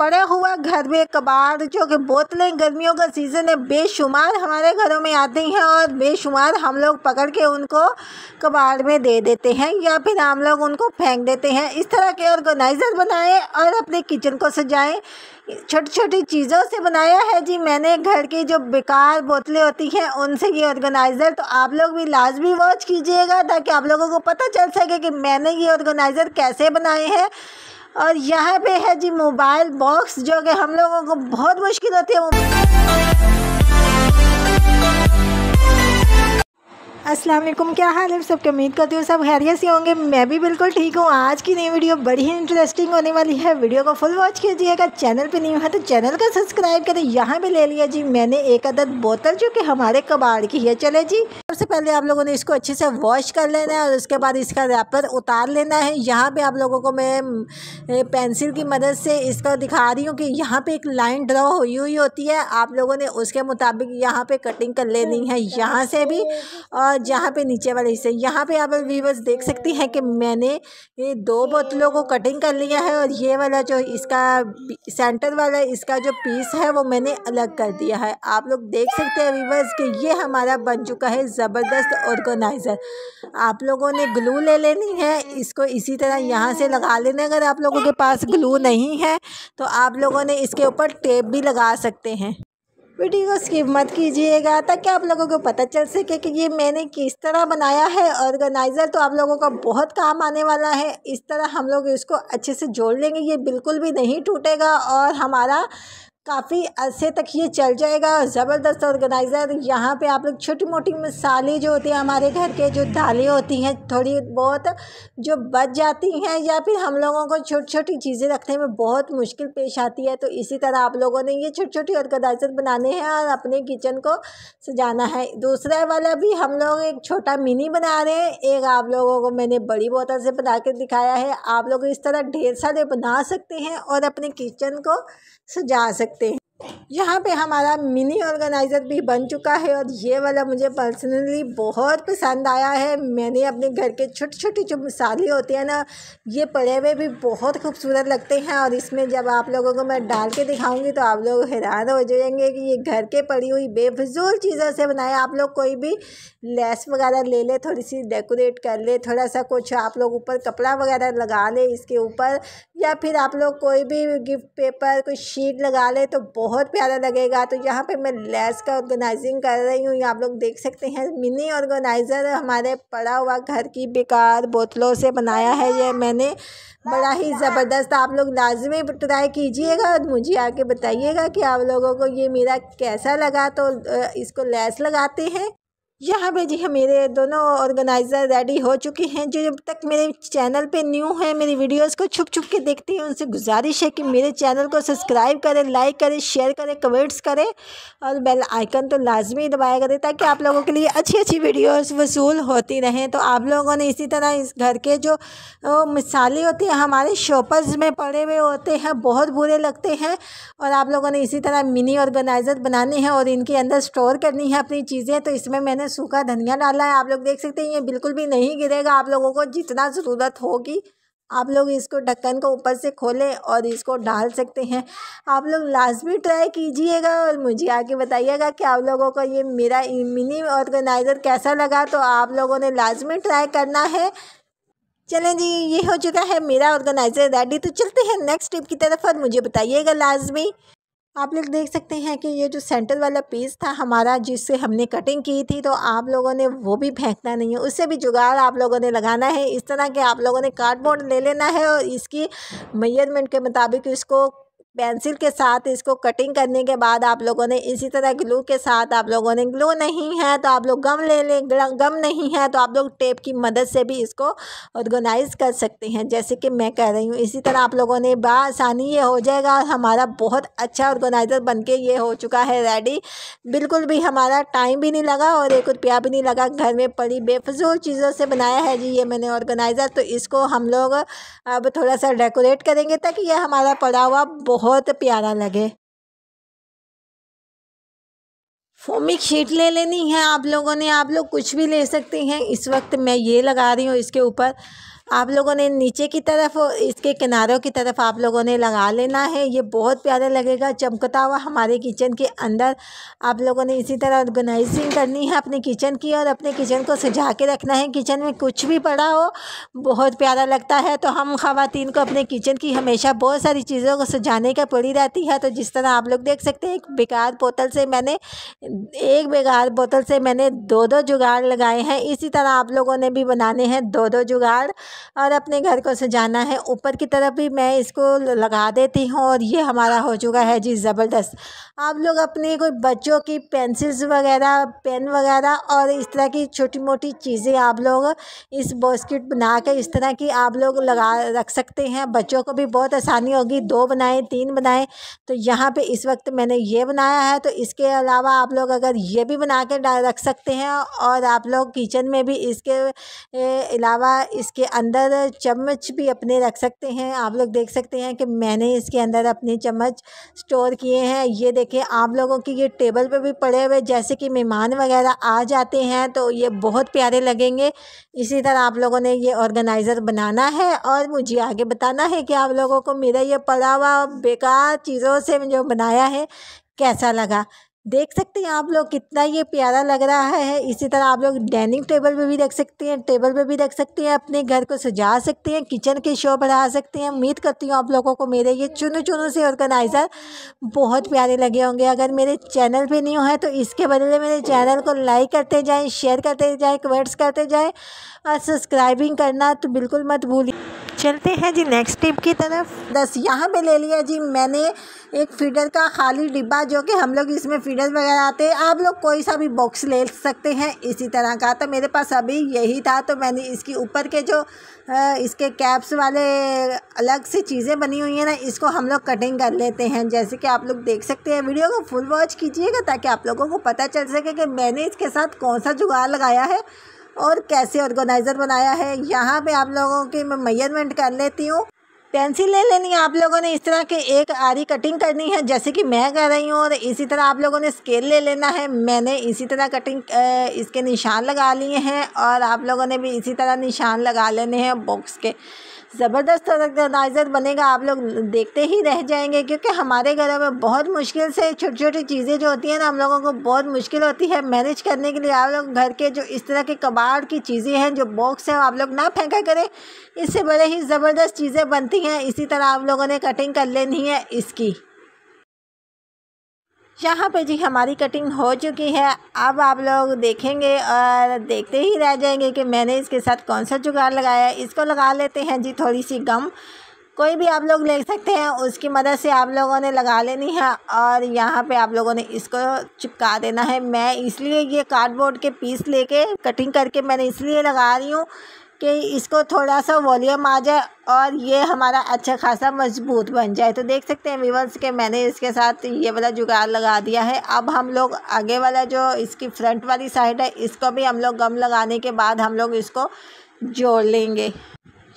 पड़ा हुआ घर में कबाड़ जो कि बोतलें गर्मियों का सीज़न है बेशुमार हमारे घरों में आती हैं और बेशुमार हम लोग पकड़ के उनको कबाड़ में दे देते हैं या फिर हम लोग उनको फेंक देते हैं इस तरह के ऑर्गेनाइज़र बनाएं और अपने किचन को सजाएं छोटी छोटी चीज़ों से बनाया है जी मैंने घर की जो बेकार बोतलें होती हैं उनसे ये ऑर्गेनाइज़र तो आप लोग भी लाजमी वॉच कीजिएगा ताकि आप लोगों को पता चल सके कि मैंने ये ऑर्गेनाइज़र कैसे बनाए हैं और यहाँ पे है जी मोबाइल बॉक्स जो कि हम लोगों को बहुत मुश्किल होती है अस्सलाम वालेकुम क्या हाल है सबके उम्मीद करती हूँ सब खैरियत से होंगे मैं भी बिल्कुल ठीक हूँ आज की नई वीडियो बड़ी ही इंटरेस्टिंग होने वाली है वीडियो को फुल वॉच कीजिएगा चैनल पे नहीं है तो चैनल का सब्सक्राइब करें यहाँ पे ले लिया जी मैंने एक अदद बोतल जो कि हमारे कबाड़ की है चले जी सबसे पहले आप लोगों ने इसको अच्छे से वॉश कर लेना है और उसके बाद इसका रैपर उतार लेना है यहाँ पर आप लोगों को मैं पेंसिल की मदद से इसको दिखा रही हूँ कि यहाँ पर एक लाइन ड्रॉ हुई हुई होती है आप लोगों ने उसके मुताबिक यहाँ पर कटिंग कर लेनी है यहाँ से भी और और यहाँ पे नीचे वाले हिस्से यहाँ पे आप व्यूवर्स देख सकती हैं कि मैंने ये दो बोतलों को कटिंग कर लिया है और ये वाला जो इसका सेंटर वाला इसका जो पीस है वो मैंने अलग कर दिया है आप लोग देख सकते हैं व्यूवर्स कि ये हमारा बन चुका है ज़बरदस्त ऑर्गेनाइज़र आप लोगों ने ग्लू ले लेनी है इसको इसी तरह यहाँ से लगा लेना अगर आप लोगों के पास ग्लू नहीं है तो आप लोगों ने इसके ऊपर टेप भी लगा सकते हैं वीडियो को स्किप मत कीजिएगा ताकि आप लोगों को पता चल सके कि ये मैंने किस तरह बनाया है ऑर्गेनाइज़र तो आप लोगों का बहुत काम आने वाला है इस तरह हम लोग इसको अच्छे से जोड़ लेंगे ये बिल्कुल भी नहीं टूटेगा और हमारा काफ़ी अरसे तक ये चल जाएगा ज़बरदस्त ऑर्गेनाइज़र यहाँ पे आप लोग छोटी मोटी मसाले जो होते हैं हमारे घर के जो दालें होती हैं थोड़ी बहुत जो बच जाती हैं या फिर हम लोगों को छोटी छोटी चीज़ें रखने में बहुत मुश्किल पेश आती है तो इसी तरह आप लोगों ने ये छोटी छोटी ऑर्गेनाइज़र बनाने हैं और अपने किचन को सजाना है दूसरा वाला भी हम लोग एक छोटा मिनी बना रहे हैं एक आप लोगों को मैंने बड़ी बोतल से बना कर दिखाया है आप लोग इस तरह ढेर सारे बना सकते हैं और अपने किचन को सजा सकते यहाँ पे हमारा मिनी ऑर्गेनाइज़र भी बन चुका है और ये वाला मुझे पर्सनली बहुत पसंद आया है मैंने अपने घर के छोटे छोटे जो मसाले होते हैं ना ये पड़े हुए भी बहुत खूबसूरत लगते हैं और इसमें जब आप लोगों को मैं डाल के दिखाऊंगी तो आप लोग हैरान हो जाएंगे कि ये घर के पड़ी हुई बेफजूल चीज़ों से बनाए आप लोग कोई भी लेस वगैरह ले ले थोड़ी सी डेकोरेट कर ले थोड़ा सा कुछ आप लोग ऊपर कपड़ा वगैरह लगा ले इसके ऊपर या फिर आप लोग कोई भी गिफ्ट पेपर कोई शीट लगा ले तो बहुत प्यारा लगेगा तो यहाँ पे मैं लेस का ऑर्गेनाइजिंग कर रही हूँ आप लोग देख सकते हैं मिनी ऑर्गेनाइज़र हमारे पड़ा हुआ घर की बेकार बोतलों से बनाया है ये मैंने बड़ा ही ज़बरदस्त आप लोग लाजमी ट्राई कीजिएगा और मुझे आके बताइएगा कि आप लोगों को ये मेरा कैसा लगा तो इसको लेस लगाते हैं यहाँ पे जी हाँ, मेरे दोनों ऑर्गेनाइज़र रेडी हो चुके हैं जो जब तक मेरे चैनल पे न्यू हैं मेरी वीडियोस को छुप छुप के देखते हैं उनसे गुजारिश है कि मेरे चैनल को सब्सक्राइब करें लाइक करें शेयर करें कमेंट्स करें और बेल आइकन तो लाजमी दबाया करें ताकि आप लोगों के लिए अच्छी अच्छी वीडियोज़ वसूल होती रहें तो आप लोगों ने इसी तरह इस घर के जो मिसाले होते हैं हमारे शॉपर्स में पड़े हुए होते हैं बहुत बुरे लगते हैं और आप लोगों ने इसी तरह मिनी ऑर्गेनाइज़र बनाने हैं और इनके अंदर स्टोर करनी है अपनी चीज़ें तो इसमें मैंने सूखा धनिया डाला है आप लोग देख सकते हैं ये बिल्कुल भी नहीं गिरेगा आप लोगों को जितना ज़रूरत होगी आप लोग इसको ढक्कन को ऊपर से खोलें और इसको डाल सकते हैं आप लोग लाजमी ट्राई कीजिएगा और मुझे आके बताइएगा कि आप लोगों को ये मेरा मिनी ऑर्गेनाइज़र कैसा लगा तो आप लोगों ने लाजमी ट्राई करना है चलें जी ये हो चुका है मेरा ऑर्गेनाइज़र रेडी तो चलते हैं नेक्स्ट टिप की तरफ और मुझे बताइएगा लाजमी आप लोग देख सकते हैं कि ये जो सेंटर वाला पीस था हमारा जिससे हमने कटिंग की थी तो आप लोगों ने वो भी फेंकना नहीं है उससे भी जुगाड़ आप लोगों ने लगाना है इस तरह के आप लोगों ने कार्डबोर्ड ले लेना है और इसकी मैयरमेंट के मुताबिक इसको पेंसिल के साथ इसको कटिंग करने के बाद आप लोगों ने इसी तरह ग्लू के साथ आप लोगों ने ग्लू नहीं है तो आप लोग गम ले लें गम नहीं है तो आप लोग टेप की मदद से भी इसको ऑर्गेनाइज कर सकते हैं जैसे कि मैं कह रही हूँ इसी तरह आप लोगों ने बसानी ये हो जाएगा और हमारा बहुत अच्छा ऑर्गेनाइज़र बन के ये हो चुका है रेडी बिल्कुल भी हमारा टाइम भी नहीं लगा और एक रुपया भी नहीं लगा घर में पड़ी बेफजूल चीज़ों से बनाया है जी ये मैंने ऑर्गेनाइज़र तो इसको हम लोग अब थोड़ा सा डेकोरेट करेंगे ताकि यह हमारा पड़ा हुआ बहुत बहुत प्यारा लगे फोमिक शीट ले लेनी है आप लोगों ने आप लोग कुछ भी ले सकते हैं इस वक्त मैं ये लगा रही हूँ इसके ऊपर आप लोगों ने नीचे की तरफ इसके किनारों की तरफ आप लोगों ने लगा लेना है ये बहुत प्यारा लगेगा चमकता हुआ हमारे किचन के अंदर आप लोगों ने इसी तरह ऑर्गेनाइजिंग करनी है अपने किचन की और अपने किचन को सजा के रखना है किचन में कुछ भी पड़ा हो बहुत प्यारा लगता है तो हम खातन को अपने किचन की हमेशा बहुत सारी चीज़ों को सजाने का पड़ी रहती है तो जिस तरह आप लोग देख सकते हैं एक बेकार बोतल से मैंने एक बेकार बोतल से मैंने दो दो जुगाड़ लगाए हैं इसी तरह आप लोगों ने भी बनाने हैं दो दो जुगाड़ और अपने घर को सजाना है ऊपर की तरफ भी मैं इसको लगा देती हूँ और ये हमारा हो चुका है जी ज़बरदस्त आप लोग अपने कोई बच्चों की पेंसिल्स वगैरह पेन वगैरह और इस तरह की छोटी मोटी चीज़ें आप लोग इस बॉस्किट बना कर इस तरह की आप लोग लगा रख सकते हैं बच्चों को भी बहुत आसानी होगी दो बनाएं तीन बनाएं तो यहाँ पर इस वक्त मैंने ये बनाया है तो इसके अलावा आप लोग अगर ये भी बना के रख सकते हैं और आप लोग किचन में भी इसके अलावा इसके अंदर अंदर चम्मच भी अपने रख सकते हैं आप लोग देख सकते हैं कि मैंने इसके अंदर अपने चम्मच स्टोर किए हैं ये देखें आप लोगों की ये टेबल पर भी पड़े हुए जैसे कि मेहमान वगैरह आ जाते हैं तो ये बहुत प्यारे लगेंगे इसी तरह आप लोगों ने ये ऑर्गेनाइज़र बनाना है और मुझे आगे बताना है कि आप लोगों को मेरा ये पड़ा हुआ बेकार चीज़ों से जो बनाया है कैसा लगा देख सकते हैं आप लोग कितना ये प्यारा लग रहा है इसी तरह आप लोग डाइनिंग टेबल पे भी रख सकते हैं टेबल पे भी रख सकते हैं अपने घर को सजा सकते हैं किचन के शो बढ़ा सकते हैं उम्मीद करती हूँ आप लोगों को मेरे ये चुनू चुनू से ऑर्गेनाइज़र बहुत प्यारे लगे होंगे अगर मेरे चैनल पर न्यू है तो इसके बदले मेरे चैनल को लाइक करते जाएँ शेयर करते जाएँ कमेंट्स करते जाएँ और सब्सक्राइबिंग करना तो बिल्कुल मत भूलिए चलते हैं जी नेक्स्ट टिप की तरफ दस यहाँ पे ले लिया जी मैंने एक फीडर का खाली डिब्बा जो कि हम लोग इसमें फीडर वगैरह आते हैं आप लोग कोई सा भी बॉक्स ले सकते हैं इसी तरह का तो मेरे पास अभी यही था तो मैंने इसकी ऊपर के जो इसके कैप्स वाले अलग से चीज़ें बनी हुई हैं ना इसको हम लोग कटिंग कर लेते हैं जैसे कि आप लोग देख सकते हैं वीडियो को फुल वॉच कीजिएगा ताकि आप लोगों को पता चल सके कि मैंने इसके साथ कौन सा जुगाड़ लगाया है और कैसे ऑर्गेनाइज़र बनाया है यहाँ पे आप लोगों की मैं मैयरमेंट कर लेती हूँ पेंसिल ले लेनी है आप लोगों ने इस तरह की एक आरी कटिंग करनी है जैसे कि मैं कर रही हूँ और इसी तरह आप लोगों ने स्केल ले लेना है मैंने इसी तरह कटिंग इसके निशान लगा लिए हैं और आप लोगों ने भी इसी तरह निशान लगा लेने हैं बॉक्स के ज़बरदस्त तकदाइज़र बनेगा आप लोग देखते ही रह जाएंगे क्योंकि हमारे घरों में बहुत मुश्किल से छोटी छोटी चीज़ें जो होती हैं ना हम लोगों को बहुत मुश्किल होती है मैनेज करने के लिए आप लोग घर के जो इस तरह के कबाड़ की चीज़ें हैं जो बॉक्स हैं आप लोग ना फेंका करें इससे बड़े ही ज़बरदस्त चीज़ें बनती हैं इसी तरह आप लोगों ने कटिंग कर लेनी है इसकी यहाँ पे जी हमारी कटिंग हो चुकी है अब आप लोग देखेंगे और देखते ही रह जाएंगे कि मैंने इसके साथ कौन सा जुगाड़ लगाया इसको लगा लेते हैं जी थोड़ी सी गम कोई भी आप लोग ले सकते हैं उसकी मदद से आप लोगों ने लगा लेनी है और यहाँ पे आप लोगों ने इसको चिपका देना है मैं इसलिए ये कार्डबोर्ड के पीस लेके कटिंग करके मैंने इसलिए लगा रही हूँ कि इसको थोड़ा सा वॉल्यूम आ जाए और ये हमारा अच्छा खासा मजबूत बन जाए तो देख सकते हैं विवंस के मैंने इसके साथ ये वाला जुगाड़ लगा दिया है अब हम लोग आगे वाला जो इसकी फ्रंट वाली साइड है इसको भी हम लोग गम लगाने के बाद हम लोग इसको जोड़ लेंगे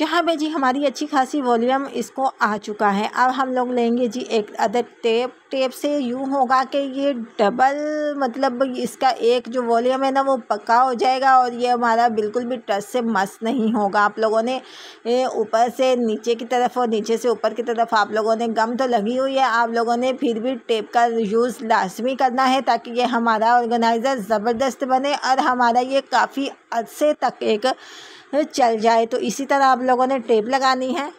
यहाँ पे जी हमारी अच्छी खासी वॉल्यूम इसको आ चुका है अब हम लोग लेंगे जी एक अदर टेप टेप से यूँ होगा कि ये डबल मतलब इसका एक जो वॉल्यूम है ना वो पक्का हो जाएगा और ये हमारा बिल्कुल भी टच से मस्त नहीं होगा आप लोगों ने ऊपर से नीचे की तरफ और नीचे से ऊपर की तरफ आप लोगों ने गम तो लगी हुई है आप लोगों ने फिर भी टेप का यूज़ लाजमी करना है ताकि ये हमारा ऑर्गेनाइज़र ज़बरदस्त बने और हमारा ये काफ़ी अरसे तक एक चल जाए तो इसी तरह आप लोगों ने टेप लगानी है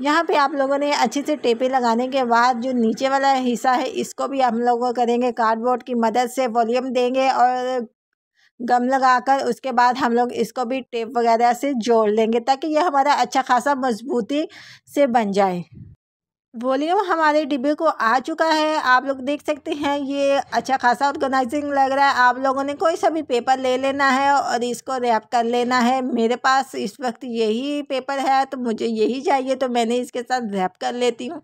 यहाँ पे आप लोगों ने अच्छे से टेपे लगाने के बाद जो नीचे वाला हिस्सा है इसको भी हम लोग करेंगे कार्डबोर्ड की मदद से वॉल्यूम देंगे और गम लगाकर उसके बाद हम लोग इसको भी टेप वगैरह से जोड़ लेंगे ताकि ये हमारा अच्छा खासा मजबूती से बन जाए वॉल्यूम हमारे डिब्बे को आ चुका है आप लोग देख सकते हैं ये अच्छा खासा ऑर्गेनाइजिंग लग रहा है आप लोगों ने कोई सा भी पेपर ले लेना है और इसको रैप कर लेना है मेरे पास इस वक्त यही पेपर है तो मुझे यही चाहिए तो मैंने इसके साथ रैप कर लेती हूँ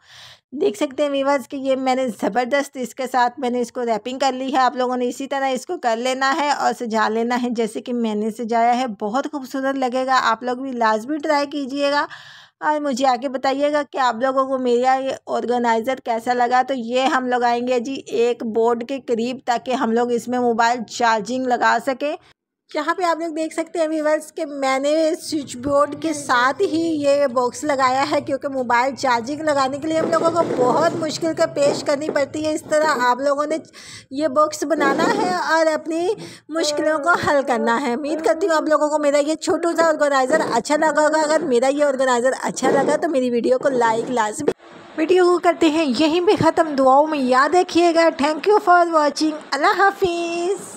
देख सकते हैं वीवर्स कि ये मैंने ज़बरदस्त इसके साथ मैंने इसको रैपिंग कर ली है आप लोगों ने इसी तरह इसको कर लेना है और सजा लेना है जैसे कि मैंने सजाया है बहुत खूबसूरत लगेगा आप लोग भी लाजमी ट्राई कीजिएगा और मुझे आके बताइएगा कि आप लोगों को मेरा ये ऑर्गेनाइज़र कैसा लगा तो ये हम लगाएंगे जी एक बोर्ड के करीब ताकि हम लोग इसमें मोबाइल चार्जिंग लगा सकें यहाँ पे आप लोग देख सकते हैं व्यूवर्स के मैंने स्विच बोर्ड के साथ ही ये बॉक्स लगाया है क्योंकि मोबाइल चार्जिंग लगाने के लिए हम लोगों को बहुत मुश्किल का पेश करनी पड़ती है इस तरह आप लोगों ने ये बॉक्स बनाना है और अपनी मुश्किलों को हल करना है उम्मीद करती हूँ आप लोगों को मेरा ये छोटू सा ऑर्गेनाइज़र अच्छा लगा होगा अगर मेरा ये ऑर्गेनाइज़र अच्छा लगा तो मेरी वीडियो को लाइक लाजमी वीडियो को करते हैं यहीं भी ख़त्म दुआओं में याद रखिएगा थैंक यू फॉर वॉचिंग अल्लाह हाफिज़